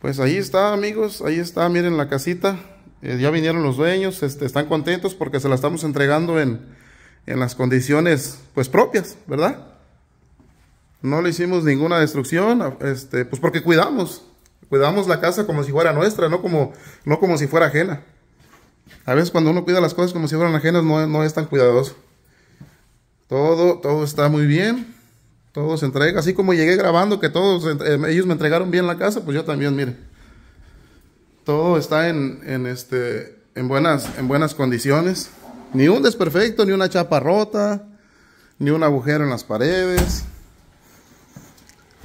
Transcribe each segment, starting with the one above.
Pues ahí está, amigos, ahí está, miren la casita. Eh, ya vinieron los dueños, este, están contentos porque se la estamos entregando en, las condiciones pues propias, ¿verdad? No le hicimos ninguna destrucción, este, pues porque cuidamos, cuidamos la casa como si fuera nuestra, no como, no como si fuera ajena. A veces cuando uno cuida las cosas como si fueran ajenas no, no es tan cuidadoso. Todo, todo está muy bien. Todo entrega. Así como llegué grabando, que todos eh, ellos me entregaron bien la casa, pues yo también, mire. Todo está en, en, este, en, buenas, en buenas condiciones. Ni un desperfecto, ni una chapa rota, ni un agujero en las paredes.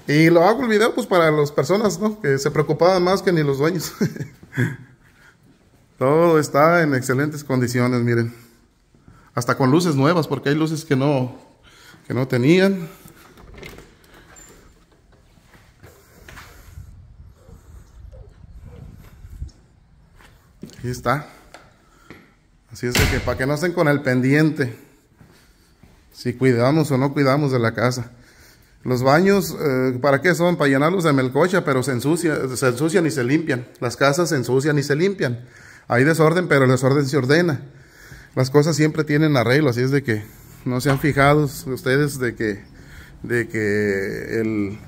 Y lo hago el video pues para las personas, ¿no? Que se preocupaban más que ni los dueños. Todo está en excelentes condiciones, miren. Hasta con luces nuevas, porque hay luces que no, que no tenían. Ahí está. Así es de que para que no estén con el pendiente. Si cuidamos o no cuidamos de la casa. Los baños, eh, ¿para qué son? Para llenarlos de melcocha, pero se, se ensucian y se limpian. Las casas se ensucian y se limpian. Hay desorden, pero el desorden se ordena. Las cosas siempre tienen arreglo, así es de que no se han fijado ustedes de que, de que el,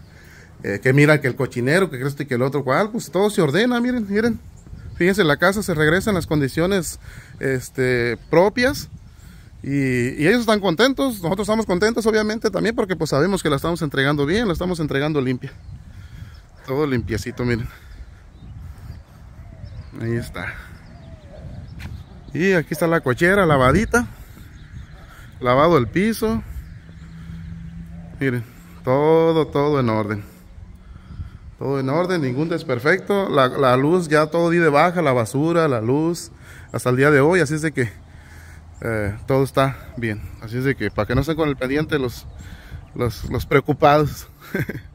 eh, que mira que el cochinero, que que el otro cual, pues todo se ordena, miren, miren. Fíjense, la casa se regresa en las condiciones este, propias. Y, ellos están contentos, nosotros estamos contentos obviamente también porque pues sabemos que la estamos entregando bien, la estamos entregando limpia. Todo limpiecito, miren. Ahí está. Y aquí está la cochera lavadita. Lavado el piso. Miren, todo, todo en orden todo en orden, ningún desperfecto. La, luz ya todo di de baja, la basura, la luz, hasta el día de hoy. Así es de que eh, todo está bien. Así es de que para que no estén con el pendiente los, los, los preocupados.